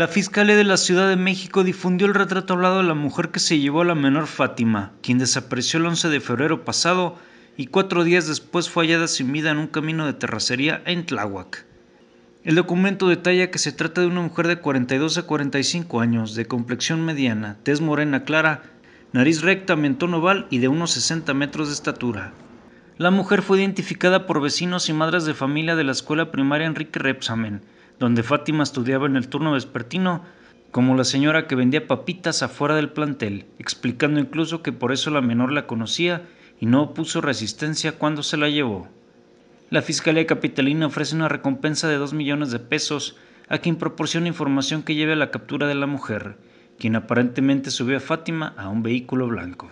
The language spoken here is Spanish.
La Fiscalía de la Ciudad de México difundió el retrato hablado de la mujer que se llevó a la menor Fátima, quien desapareció el 11 de febrero pasado y cuatro días después fue hallada sin vida en un camino de terracería en Tláhuac. El documento detalla que se trata de una mujer de 42 a 45 años, de complexión mediana, tez morena clara, nariz recta, mentón oval y de unos 60 metros de estatura. La mujer fue identificada por vecinos y madres de familia de la escuela primaria Enrique Repsamen, donde Fátima estudiaba en el turno vespertino, como la señora que vendía papitas afuera del plantel, explicando incluso que por eso la menor la conocía y no puso resistencia cuando se la llevó. La Fiscalía Capitalina ofrece una recompensa de 2 millones de pesos a quien proporciona información que lleve a la captura de la mujer, quien aparentemente subió a Fátima a un vehículo blanco.